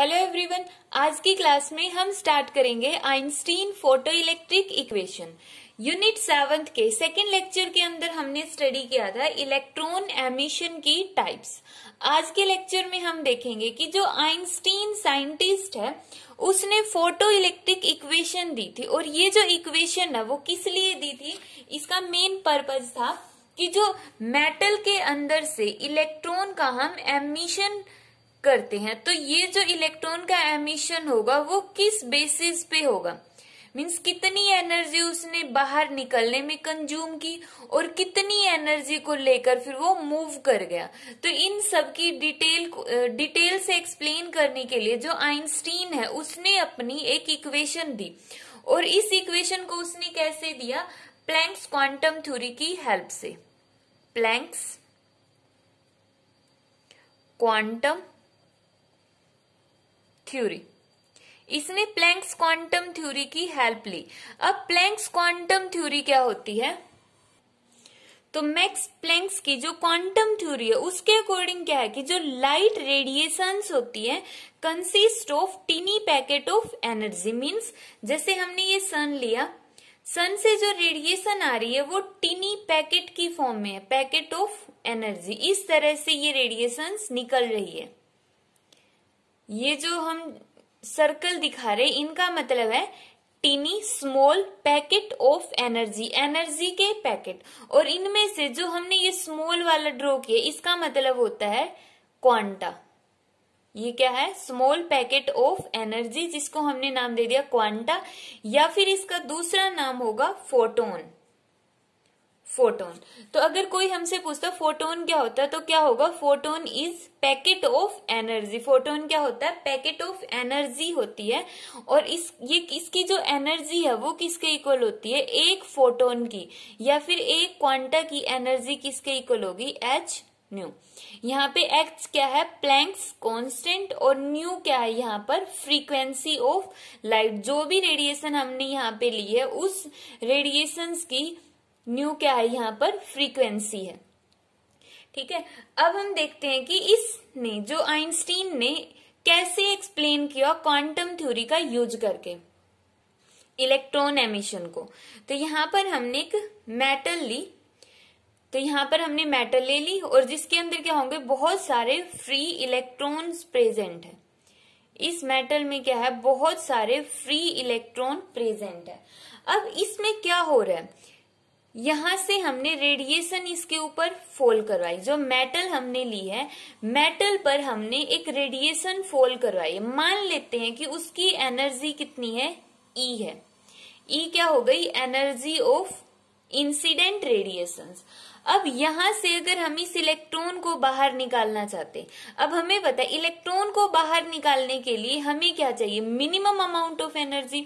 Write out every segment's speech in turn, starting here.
hello everyone आज की class में हम स्टार्ट करेंगे Einstein photoelectric electric equation unit seventh के सेकेंड लेक्चर के अंदर हमने स्टडी किया था इलेक्ट्रॉन एमिशन की टाइप्स आज के लेक्चर में हम देखेंगे कि जो आइंस्टीन साइंटिस्ट है उसने फोटो इलेक्ट्रिक इक्वेशन दी थी और ये जो इक्वेशन है वो किस लिए दी थी इसका मेन पर्पज था कि जो मेटल के अंदर से इलेक्ट्रॉन का हम एमिशन करते हैं तो ये जो इलेक्ट्रॉन का एमिशन होगा वो किस बेसिस पे होगा मीन्स कितनी एनर्जी उसने बाहर निकलने में कंज्यूम की और कितनी एनर्जी को लेकर फिर वो मूव कर गया तो इन सब की डिटेल डिटेल से एक्सप्लेन करने के लिए जो आइंस्टीन है उसने अपनी एक इक्वेशन दी और इस इक्वेशन को उसने कैसे दिया प्लैंक्स क्वांटम थ्योरी की हेल्प से प्लैंक्स क्वांटम थ्योरी इसने प्लैंक्स क्वांटम थ्योरी की हेल्प ली अब प्लैंक्स क्वांटम थ्योरी क्या होती है तो मैक्स प्लैंक्स की जो क्वांटम थ्योरी है उसके अकॉर्डिंग क्या है कि जो लाइट रेडिएशंस होती है consist of tiny packet of energy means जैसे हमने ये सन लिया सन से जो रेडिएशन आ रही है वो टीनी पैकेट की फॉर्म में है पैकेट ऑफ एनर्जी इस तरह से ये रेडिएशंस निकल रही है ये जो हम सर्कल दिखा रहे इनका मतलब है tiny small packet of energy energy के पैकेट और इनमें से जो हमने ये स्मॉल वाला ड्रॉ किया इसका मतलब होता है क्वांटा ये क्या है स्मॉल पैकेट ऑफ एनर्जी जिसको हमने नाम दे दिया क्वांटा या फिर इसका दूसरा नाम होगा फोटोन फोटोन तो अगर कोई हमसे पूछता फोटोन क्या होता है तो क्या होगा photon is packet of energy photon क्या होता है पैकेट ऑफ एनर्जी होती है और इस ये इसकी जो एनर्जी है वो किसके इक्वल होती है एक फोटोन की या फिर एक क्वांटा की एनर्जी किसके इक्वल होगी एच न्यू यहाँ पे एक्स क्या है प्लैंक्स कांस्टेंट और न्यू क्या है यहाँ पर फ्रीक्वेंसी ऑफ लाइट जो भी रेडिएशन हमने यहाँ पे ली है उस रेडिएशंस की न्यू क्या है यहाँ पर फ्रीक्वेंसी है ठीक है अब हम देखते हैं कि इसने जो आइंस्टीन ने कैसे एक्सप्लेन किया क्वांटम थ्योरी का यूज करके इलेक्ट्रॉन एमिशन को तो यहां पर हमने एक मेटल ली तो यहां पर हमने मेटल ले ली और जिसके अंदर क्या होंगे बहुत सारे फ्री इलेक्ट्रॉन्स प्रेजेंट है इस मेटल में क्या है बहुत सारे फ्री इलेक्ट्रॉन प्रेजेंट है अब इसमें क्या हो रहा है यहां से हमने रेडिएशन इसके ऊपर फोल करवाई जो मेटल हमने ली है मेटल पर हमने एक रेडिएशन फोल करवाई मान लेते हैं कि उसकी एनर्जी कितनी है ई e है ई e क्या हो गई एनर्जी ऑफ इंसिडेंट रेडिएशन अब यहां से अगर हम इस इलेक्ट्रॉन को बाहर निकालना चाहते अब हमें पता है इलेक्ट्रॉन को बाहर निकालने के लिए हमें क्या चाहिए मिनिमम अमाउंट ऑफ एनर्जी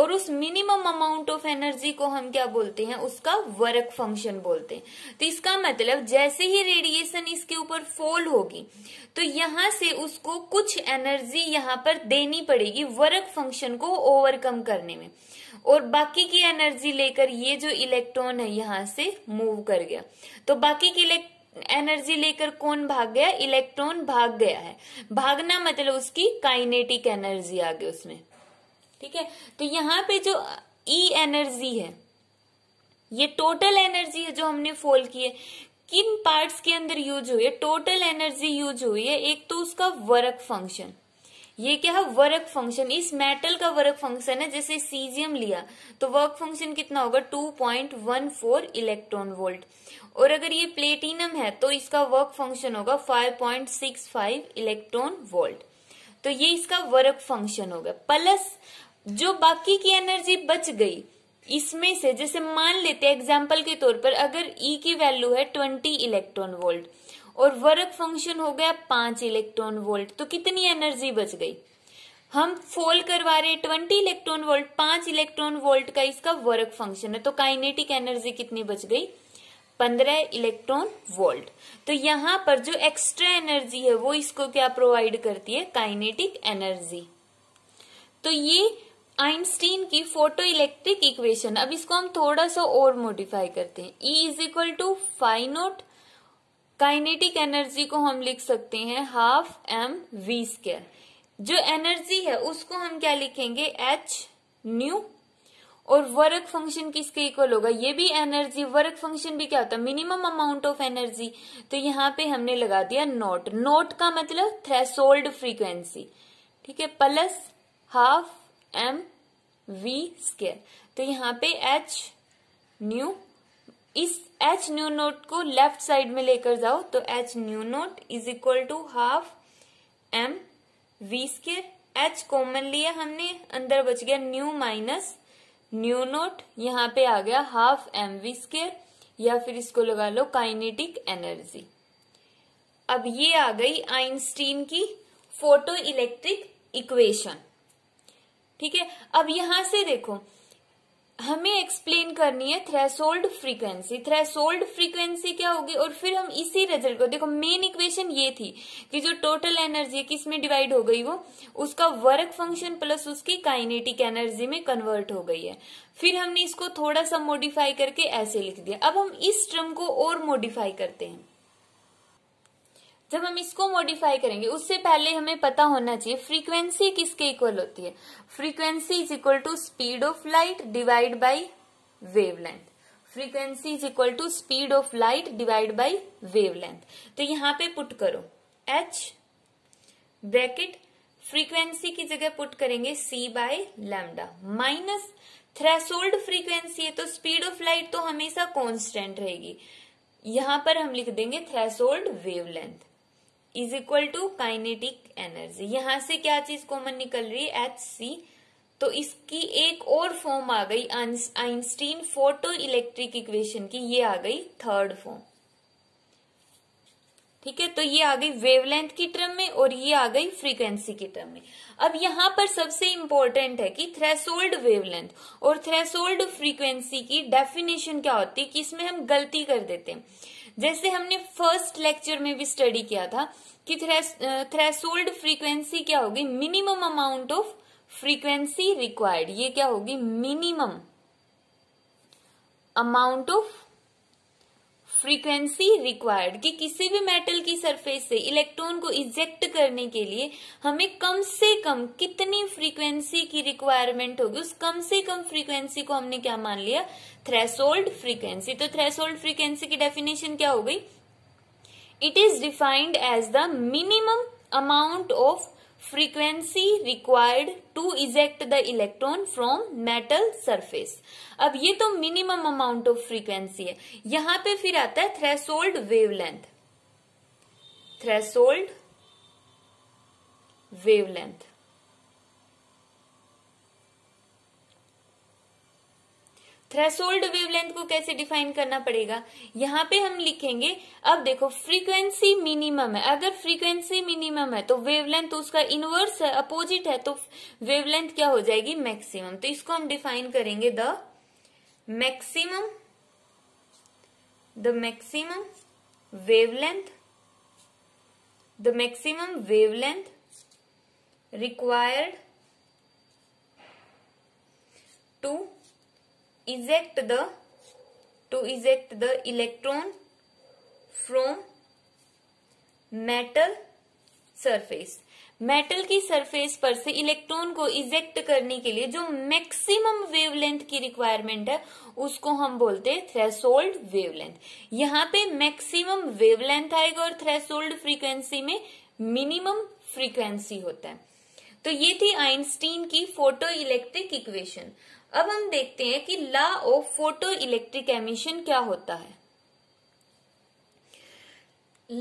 और उस मिनिमम अमाउंट ऑफ एनर्जी को हम क्या बोलते हैं उसका वर्क फंक्शन बोलते हैं तो इसका मतलब जैसे ही रेडिएशन इसके ऊपर फॉल होगी तो यहां से उसको कुछ एनर्जी यहां पर देनी पड़ेगी वर्क फंक्शन को ओवरकम करने में और बाकी की एनर्जी लेकर ये जो इलेक्ट्रॉन है यहां से मूव कर गया तो बाकी की एनर्जी लेकर कौन भाग गया इलेक्ट्रॉन भाग गया है भागना मतलब उसकी काइनेटिक एनर्जी आ गई उसमें ठीक है तो यहाँ पे जो ई e एनर्जी है ये टोटल एनर्जी है जो हमने फोल्ड की है किन पार्ट्स के अंदर यूज हुई है टोटल एनर्जी यूज हुई है एक तो उसका वर्क फंक्शन ये क्या है वर्क फंक्शन इस मेटल का वर्क फंक्शन है जैसे सीजियम लिया तो वर्क फंक्शन कितना होगा 2.14 इलेक्ट्रॉन वोल्ट और अगर ये प्लेटिनम है तो इसका वर्क फंक्शन होगा 5.65 इलेक्ट्रॉन वोल्ट तो ये इसका वर्क फंक्शन होगा प्लस जो बाकी की एनर्जी बच गई इसमें से जैसे मान लेते हैं एग्जाम्पल के तौर पर अगर ई e की वैल्यू है ट्वेंटी इलेक्ट्रॉन वोल्ट और वर्क फंक्शन हो गया पांच इलेक्ट्रॉन वोल्ट तो कितनी एनर्जी बच गई हम फोल करवा रहे ट्वेंटी इलेक्ट्रॉन वोल्ट पांच इलेक्ट्रॉन वोल्ट का इसका वर्क फंक्शन है तो काइनेटिक एनर्जी कितनी बच गई पंद्रह इलेक्ट्रॉन वोल्ट तो यहां पर जो एक्स्ट्रा एनर्जी है वो इसको क्या प्रोवाइड करती है काइनेटिक एनर्जी तो ये आइंस्टीन की फोटो इलेक्ट्रिक इक्वेशन अब इसको हम थोड़ा सा और मॉडिफाई करते हैं E is equal to five nought kinetic energy को हम लिख सकते हैं हाफ एम वी स्केयर जो एनर्जी है उसको हम क्या लिखेंगे एच न्यू और वर्क फंक्शन किसके इक्वल होगा ये भी एनर्जी वर्क फंक्शन भी क्या होता है मिनिमम अमाउंट ऑफ एनर्जी तो यहाँ पे हमने लगा दिया नोट नोट का मतलब थ्रेसोल्ड फ्रीक्वेंसी ठीक है plus half M V square तो यहाँ पे एच न्यू इस एच न्यू नोट को लेफ्ट साइड में लेकर जाओ तो H nu nought is equal to half M V square H common लिया हमने अंदर बच गया न्यू माइनस न्यू नोट यहाँ पे आ गया हाफ एम वी स्केयर या फिर इसको लगा लो काइनेटिक एनर्जी अब ये आ गई आइंस्टीन की फोटो इलेक्ट्रिक इक्वेशन ठीक है अब यहां से देखो हमें एक्सप्लेन करनी है थ्रेसोल्ड फ्रीक्वेंसी थ्रेसोल्ड फ्रीक्वेंसी क्या होगी और फिर हम इसी रिजल्ट को देखो मेन इक्वेशन ये थी कि जो टोटल एनर्जी है किसमें डिवाइड हो गई वो उसका वर्क फंक्शन प्लस उसकी काइनेटिक एनर्जी में कन्वर्ट हो गई है फिर हमने इसको थोड़ा सा मॉडिफाई करके ऐसे लिख दिया अब हम इस ट्रम को और मॉडिफाई करते हैं जब हम इसको मॉडिफाई करेंगे उससे पहले हमें पता होना चाहिए फ्रीक्वेंसी किसके इक्वल होती है frequency is equal to speed of light divide by wavelength frequency is equal to speed of light divide by wavelength तो यहां पे पुट करो एच ब्रैकेट फ्रीक्वेंसी की जगह पुट करेंगे C by lambda minus threshold frequency है तो speed of light तो हमेशा कॉन्स्टेंट रहेगी यहां पर हम लिख देंगे threshold wavelength is equal to kinetic energy यहां से क्या चीज कॉमन निकल रही है एच सी तो इसकी एक और फॉर्म आ गई आइंस्टीन फोटो इलेक्ट्रिक इक्वेशन की ये आ गई थर्ड फॉर्म ठीक है तो ये आ गई वेवलेंथ की टर्म में और ये आ गई फ्रीक्वेंसी की टर्म में अब यहां पर सबसे इंपॉर्टेंट है कि थ्रेसोल्ड वेवलेंथ और थ्रेसोल्ड फ्रीक्वेंसी की डेफिनेशन क्या होती है कि इसमें हम गलती कर देते हैं जैसे हमने फर्स्ट लेक्चर में भी स्टडी किया था कि थ्रेस थ्रेसोल्ड फ्रीक्वेंसी क्या होगी minimum amount of frequency required ये क्या होगी minimum amount of frequency required कि किसी भी मेटल की सरफेस से इलेक्ट्रॉन को इजेक्ट करने के लिए हमें कम से कम कितनी फ्रीक्वेंसी की रिक्वायरमेंट होगी उस कम से कम फ्रीक्वेंसी को हमने क्या मान लिया थ्रेसोल्ड फ्रीक्वेंसी तो थ्रेसोल्ड फ्रीक्वेंसी की डेफिनेशन क्या हो गई it is defined as the minimum amount of frequency required to eject the electron from metal surface अब ये तो मिनिमम अमाउंट ऑफ फ्रीक्वेंसी है यहां पे फिर आता है threshold wavelength threshold wavelength threshold wavelength को कैसे डिफाइन करना पड़ेगा यहाँ पे हम लिखेंगे अब देखो फ्रीक्वेंसी मिनिमम है अगर फ्रीक्वेंसी मिनिमम है तो वेवलेंथ उसका इनवर्स है अपोजिट है तो वेवलेंथ क्या हो जाएगी मैक्सिमम तो इसको हम डिफाइन करेंगे the maximum the maximum wavelength the maximum wavelength required to eject the to eject the electron from metal surface metal की सरफेस पर से इलेक्ट्रॉन को इजेक्ट करने के लिए जो मैक्सिमम वेवलेंथ की रिक्वायरमेंट है उसको हम बोलते हैं थ्रेसोल्ड वेवलेंथ यहां पे मैक्सिमम वेवलेंथ आएगा और थ्रेसोल्ड फ्रीक्वेंसी में मिनिमम फ्रीक्वेंसी होता है तो ये थी आइंस्टीन की फोटो इलेक्ट्रिक इक्वेशन अब हम देखते हैं कि law of photoelectric emission क्या होता है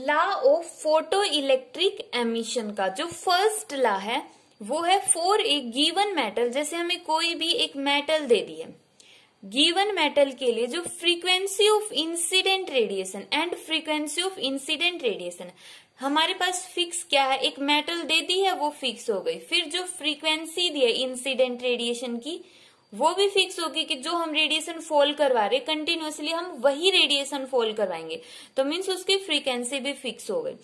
law of photoelectric emission का जो फर्स्ट लॉ है वो है फोर ए गिवन मेटल जैसे हमें कोई भी एक मेटल दे दिए गिवन मेटल के लिए जो frequency of incident radiation and frequency of incident radiation हमारे पास फिक्स क्या है एक मेटल दे दी है वो फिक्स हो गई फिर जो फ्रीक्वेंसी दी है इंसिडेंट रेडिएशन की वो भी फिक्स होगी कि जो हम रेडिएशन फॉल करवा रहे कंटिन्यूसली हम वही रेडिएशन फॉल करवाएंगे तो मीन्स उसकी फ्रीक्वेंसी भी फिक्स हो गई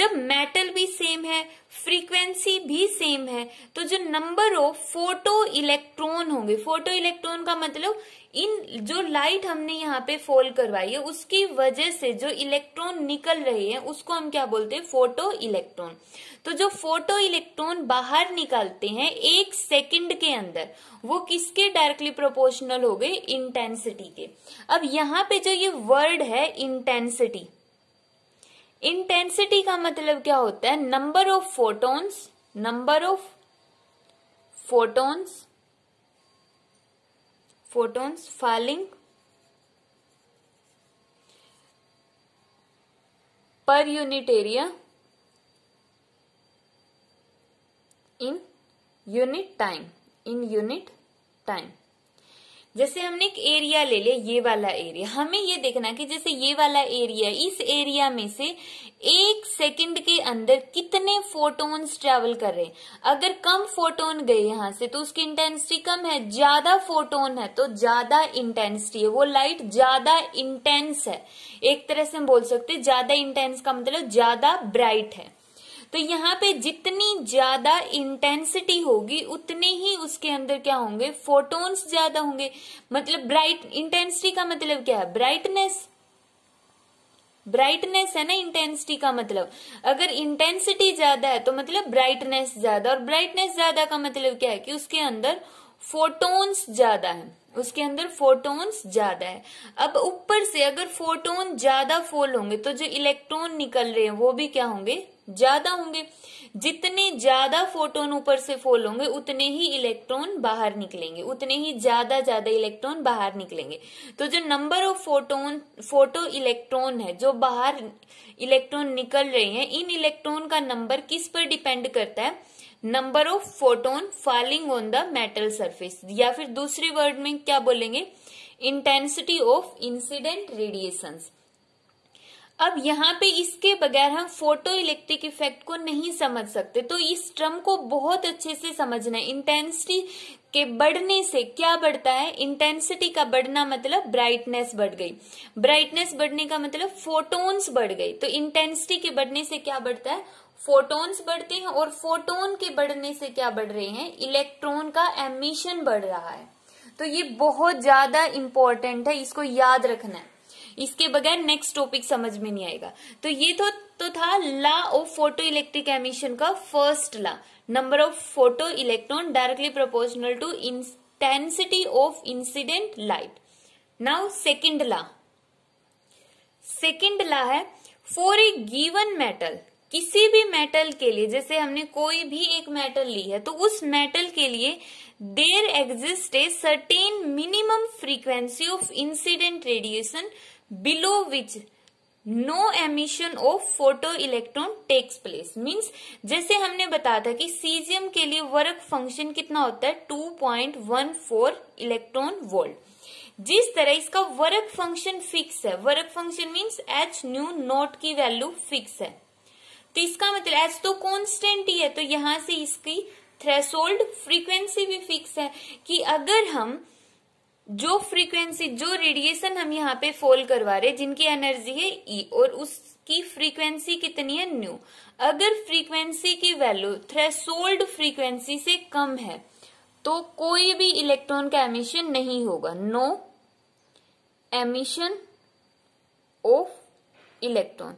जब मेटल भी सेम है फ्रीक्वेंसी भी सेम है तो जो नंबर हो फोटो इलेक्ट्रॉन होंगे फोटो इलेक्ट्रॉन का मतलब इन जो लाइट हमने यहाँ पे फोल्ड करवाई है उसकी वजह से जो इलेक्ट्रॉन निकल रहे हैं उसको हम क्या बोलते हैं फोटो इलेक्ट्रॉन तो जो फोटो इलेक्ट्रॉन बाहर निकालते हैं एक सेकंड के अंदर वो किसके डायरेक्टली प्रोपोर्शनल हो गए इंटेंसिटी के अब यहाँ पे जो ये वर्ड है इंटेंसिटी इंटेंसिटी का मतलब क्या होता है number of photons number of photons photons falling per unit area in unit time in unit time जैसे हमने एक एरिया ले लिया ये वाला एरिया हमें ये देखना कि जैसे ये वाला एरिया इस एरिया में से एक सेकंड के अंदर कितने फोटोन्स ट्रेवल कर रहे हैं अगर कम फोटोन गए यहां से तो उसकी इंटेंसिटी कम है ज्यादा फोटोन है तो ज्यादा इंटेंसिटी है वो लाइट ज्यादा इंटेंस है एक तरह से हम बोल सकते हैं ज्यादा इंटेंस का मतलब ज्यादा ब्राइट है तो यहाँ पे जितनी ज्यादा इंटेंसिटी होगी उतने ही उसके अंदर क्या होंगे फोटोन्स ज्यादा होंगे मतलब ब्राइट इंटेंसिटी का मतलब क्या है ब्राइटनेस ब्राइटनेस है ना इंटेंसिटी का मतलब अगर इंटेंसिटी ज्यादा है तो मतलब ब्राइटनेस ज्यादा और ब्राइटनेस ज्यादा का मतलब क्या है कि उसके अंदर फोटोन्स ज्यादा है उसके अंदर फोटोन्स ज्यादा है अब ऊपर से अगर फोटोन ज्यादा फोल होंगे तो जो इलेक्ट्रॉन निकल रहे हैं वो भी क्या होंगे ज्यादा होंगे जितने ज्यादा फोटोन ऊपर से फोल होंगे उतने ही इलेक्ट्रॉन बाहर निकलेंगे उतने ही ज्यादा ज्यादा इलेक्ट्रॉन बाहर निकलेंगे तो जो number of photon photoelectron है जो बाहर इलेक्ट्रॉन निकल रहे हैं इन इलेक्ट्रॉन का नंबर किस पर डिपेंड करता है number of photon falling on the metal surface या फिर दूसरे वर्ड में क्या बोलेंगे इंटेंसिटी ऑफ इंसिडेंट रेडिएशंस अब यहाँ पे इसके बगैर हम फोटो इलेक्ट्रिक इफेक्ट को नहीं समझ सकते तो इस ट्रम को बहुत अच्छे से समझना है इंटेंसिटी के बढ़ने से क्या बढ़ता है इंटेंसिटी का बढ़ना मतलब ब्राइटनेस बढ़ गई ब्राइटनेस बढ़ने का मतलब फोटोन्स बढ़ गई तो इंटेंसिटी के बढ़ने से क्या बढ़ता है फोटोन्स बढ़ते हैं और फोटोन के बढ़ने से क्या बढ़ रहे हैं इलेक्ट्रॉन का एमिशन बढ़ रहा है तो ये बहुत ज्यादा इंपॉर्टेंट है इसको याद रखना है इसके बगैर नेक्स्ट टॉपिक समझ में नहीं आएगा तो ये तो, तो था law of photoelectric emission का first law number of photoelectron directly proportional to intensity of incident light now second law second law है फॉर ए गिवन मेटल किसी भी मेटल के लिए जैसे हमने कोई भी एक मेटल ली है तो उस मेटल के लिए there exist a certain minimum frequency of incident radiation below which no emission of photoelectron takes place means जैसे हमने बताया था कि सीजियम के लिए वर्क फंक्शन कितना होता है 2.14 इलेक्ट्रॉन वोल्ट जिस तरह इसका वर्क फंक्शन फिक्स है work function means H nu nought की वैल्यू फिक्स है तो इसका मतलब एच तो कॉन्स्टेंट ही है तो यहां से इसकी थ्रेसोल्ड फ्रीक्वेंसी भी फिक्स है कि अगर हम जो फ्रीक्वेंसी जो रेडिएशन हम यहाँ पे फोल करवा रहे जिनकी एनर्जी है ई e, और उसकी फ्रीक्वेंसी कितनी है न्यू अगर फ्रीक्वेंसी की वैल्यू थ्रेसोल्ड फ्रीक्वेंसी से कम है तो कोई भी इलेक्ट्रॉन का एमिशन नहीं होगा नो एमिशन ऑफ इलेक्ट्रॉन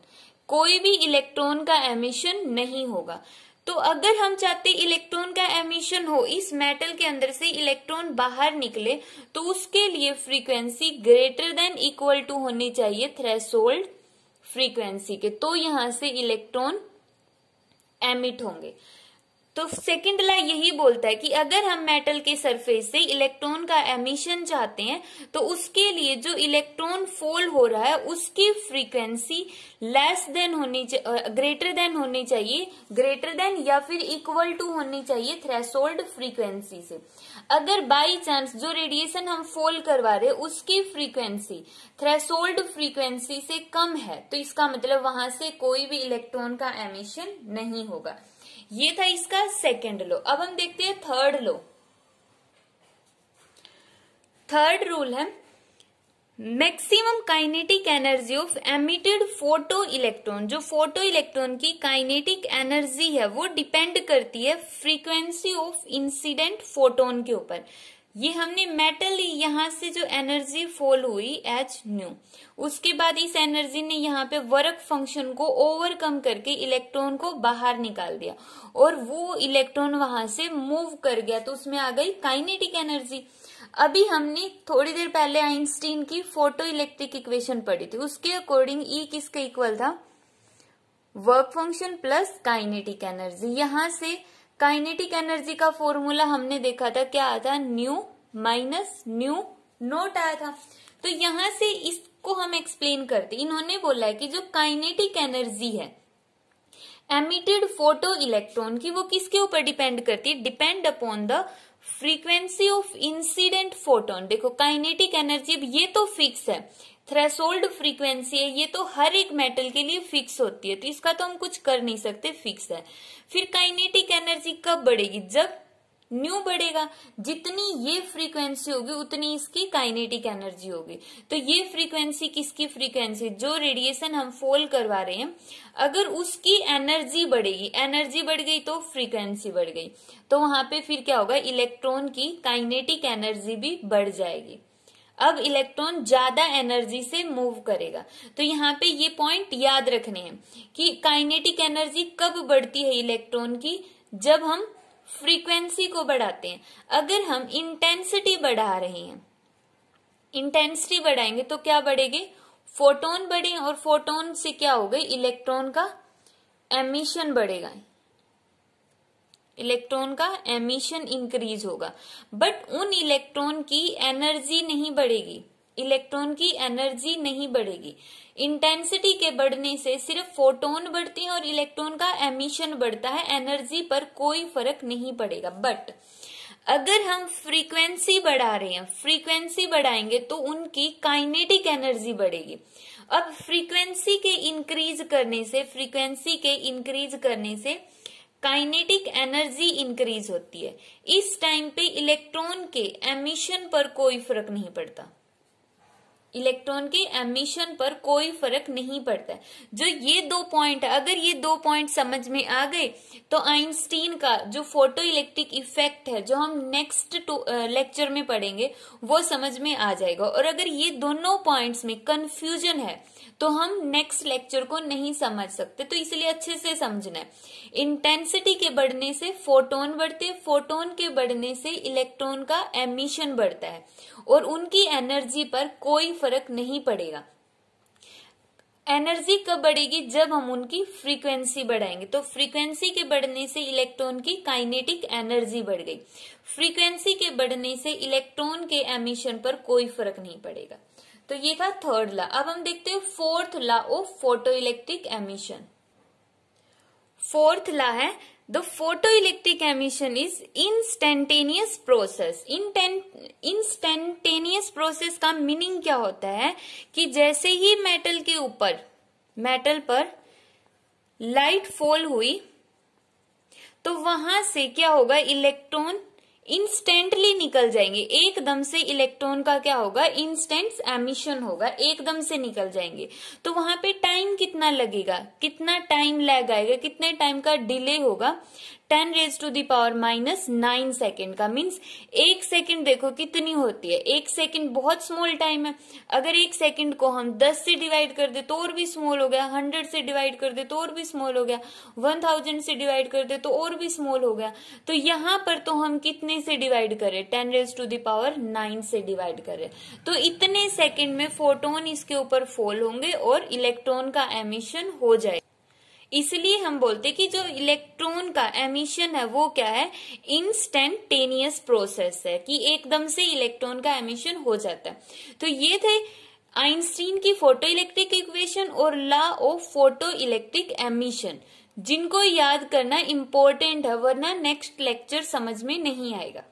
कोई भी इलेक्ट्रॉन का एमिशन नहीं होगा तो अगर हम चाहते इलेक्ट्रॉन का एमिशन हो इस मेटल के अंदर से इलेक्ट्रॉन बाहर निकले तो उसके लिए frequency greater than equal to होनी चाहिए थ्रेसोल्ड फ्रीक्वेंसी के तो यहां से इलेक्ट्रॉन एमिट होंगे तो सेकंड लॉ यही बोलता है कि अगर हम मेटल के सरफेस से इलेक्ट्रॉन का एमिशन चाहते हैं तो उसके लिए जो इलेक्ट्रॉन फोल हो रहा है उसकी फ्रीक्वेंसी लेस देन होनी ग्रेटर देन होनी चाहिए ग्रेटर देन या फिर इक्वल टू होनी चाहिए थ्रेसोल्ड फ्रीक्वेंसी से अगर बाई चांस जो रेडिएशन हम फोल करवा रहे उसकी फ्रीक्वेंसी थ्रेसोल्ड फ्रीक्वेंसी से कम है तो इसका मतलब वहां से कोई भी इलेक्ट्रॉन का एमिशन नहीं होगा ये था इसका सेकेंड लो अब हम देखते हैं थर्ड लो थर्ड रूल है maximum kinetic energy of emitted photoelectron जो फोटो इलेक्ट्रॉन की काइनेटिक एनर्जी है वो डिपेंड करती है फ्रीक्वेंसी ऑफ इंसिडेंट फोटोन के ऊपर ये हमने मेटल ली से जो एनर्जी फॉल हुई एच न्यू उसके बाद इस एनर्जी ने यहाँ पे वर्क फंक्शन को ओवरकम करके इलेक्ट्रॉन को बाहर निकाल दिया और वो इलेक्ट्रॉन वहां से मूव कर गया तो उसमें आ गई काइनेटिक एनर्जी अभी हमने थोड़ी देर पहले आइंस्टीन की फोटो इलेक्ट्रिक इक्वेशन पढ़ी थी उसके अकॉर्डिंग ई e किसका इक्वल था work function plus kinetic energy यहां से काइनेटिक एनर्जी का फॉर्मूला हमने देखा था क्या आया था न्यू माइनस न्यू नोट आया था तो यहां से इसको हम एक्सप्लेन करते इन्होंने बोला है कि जो काइनेटिक एनर्जी है एमिटेड फोटो इलेक्ट्रॉन की वो किसके ऊपर डिपेंड करती है depend upon the frequency of incident photon देखो काइनेटिक एनर्जी ये तो फिक्स है थ्रेसोल्ड फ्रीक्वेंसी है ये तो हर एक मेटल के लिए फिक्स होती है तो इसका तो हम कुछ कर नहीं सकते फिक्स है फिर काइनेटिक एनर्जी कब बढ़ेगी जब न्यू बढ़ेगा जितनी ये फ्रीक्वेंसी होगी उतनी इसकी काइनेटिक एनर्जी होगी तो ये फ्रीक्वेंसी किसकी फ्रीक्वेंसी जो रेडिएशन हम फोल करवा रहे हैं अगर उसकी एनर्जी बढ़ेगी एनर्जी बढ़ गई तो फ्रीक्वेंसी बढ़ गई तो वहां पे फिर क्या होगा इलेक्ट्रॉन की काइनेटिक एनर्जी भी बढ़ जाएगी अब इलेक्ट्रॉन ज्यादा एनर्जी से मूव करेगा तो यहाँ पे ये पॉइंट याद रखने हैं कि काइनेटिक एनर्जी कब बढ़ती है इलेक्ट्रॉन की जब हम फ्रीक्वेंसी को बढ़ाते हैं अगर हम इंटेंसिटी बढ़ा रहे हैं इंटेंसिटी बढ़ाएंगे तो क्या बढ़ेगी फोटोन बढ़े और फोटोन से क्या हो गई इलेक्ट्रॉन का एमिशन बढ़ेगा इलेक्ट्रॉन का एमिशन इंक्रीज होगा बट उन इलेक्ट्रॉन की एनर्जी नहीं बढ़ेगी इलेक्ट्रॉन की एनर्जी नहीं बढ़ेगी इंटेंसिटी के बढ़ने से सिर्फ फोटोन बढ़ती है और इलेक्ट्रॉन का एमिशन बढ़ता है एनर्जी पर कोई फर्क नहीं पड़ेगा बट अगर हम फ्रीक्वेंसी बढ़ा रहे हैं फ्रीक्वेंसी बढ़ाएंगे तो उनकी काइनेटिक एनर्जी बढ़ेगी अब फ्रीक्वेंसी के इंक्रीज करने से फ्रीक्वेंसी के इंक्रीज करने से काइनेटिक एनर्जी इंक्रीज होती है इस टाइम पे इलेक्ट्रॉन के एमिशन पर कोई फर्क नहीं पड़ता इलेक्ट्रॉन के एमिशन पर कोई फर्क नहीं पड़ता जो ये दो पॉइंट अगर ये दो पॉइंट समझ में आ गए तो आइंस्टीन का जो फोटो इलेक्ट्रिक इफेक्ट है जो हम नेक्स्ट लेक्चर में पढ़ेंगे वो समझ में आ जाएगा और अगर ये दोनों पॉइंट्स में कंफ्यूजन है तो हम नेक्स्ट लेक्चर को नहीं समझ सकते तो इसलिए अच्छे से समझना है इंटेंसिटी के बढ़ने से फोटोन बढ़ते फोटोन के बढ़ने से इलेक्ट्रॉन का एमिशन बढ़ता है और उनकी एनर्जी पर कोई फर्क नहीं पड़ेगा एनर्जी कब बढ़ेगी जब हम उनकी फ्रीक्वेंसी बढ़ाएंगे तो फ्रीक्वेंसी के बढ़ने से इलेक्ट्रॉन की काइनेटिक एनर्जी बढ़ गई फ्रीक्वेंसी के बढ़ने से इलेक्ट्रॉन के एमिशन पर कोई फर्क नहीं पड़ेगा तो ये था थर्ड लॉ अब हम देखते हैं fourth law of photoelectric emission fourth law है the photoelectric emission is instantaneous process instantaneous process का मीनिंग क्या होता है कि जैसे ही मेटल के ऊपर मेटल पर लाइट फॉल हुई तो वहां से क्या होगा इलेक्ट्रॉन इंस्टेंटली निकल जाएंगे एकदम से इलेक्ट्रॉन का क्या होगा इंस्टेंट एमिशन होगा एकदम से निकल जाएंगे तो वहां पे टाइम कितना लगेगा कितना टाइम लग आएगा कितने टाइम का डिले होगा ten raise to the power minus nine second का मीन्स एक सेकेंड देखो कितनी होती है एक सेकेंड बहुत स्मॉल टाइम है अगर एक सेकेंड को हम दस से डिवाइड कर दे तो और भी स्मॉल हो गया हंड्रेड से डिवाइड कर दे तो और भी स्मॉल हो गया वन थाउजेंड से डिवाइड कर दे तो और भी स्मॉल हो गया तो यहां पर तो हम कितने से डिवाइड करें ten raise to the power nine से डिवाइड करें तो इतने सेकेंड में फोटोन इसके ऊपर फॉल होंगे और इलेक्ट्रॉन का एमिशन हो जाएगा इसलिए हम बोलते कि जो इलेक्ट्रॉन का एमिशन है वो क्या है इंस्टेंटेनियस प्रोसेस है कि एकदम से इलेक्ट्रॉन का एमिशन हो जाता है तो ये थे आइंस्टीन की फोटो इलेक्ट्रिक इक्वेशन और law of photoelectric emission जिनको याद करना इम्पोर्टेंट है वरना नेक्स्ट लेक्चर समझ में नहीं आएगा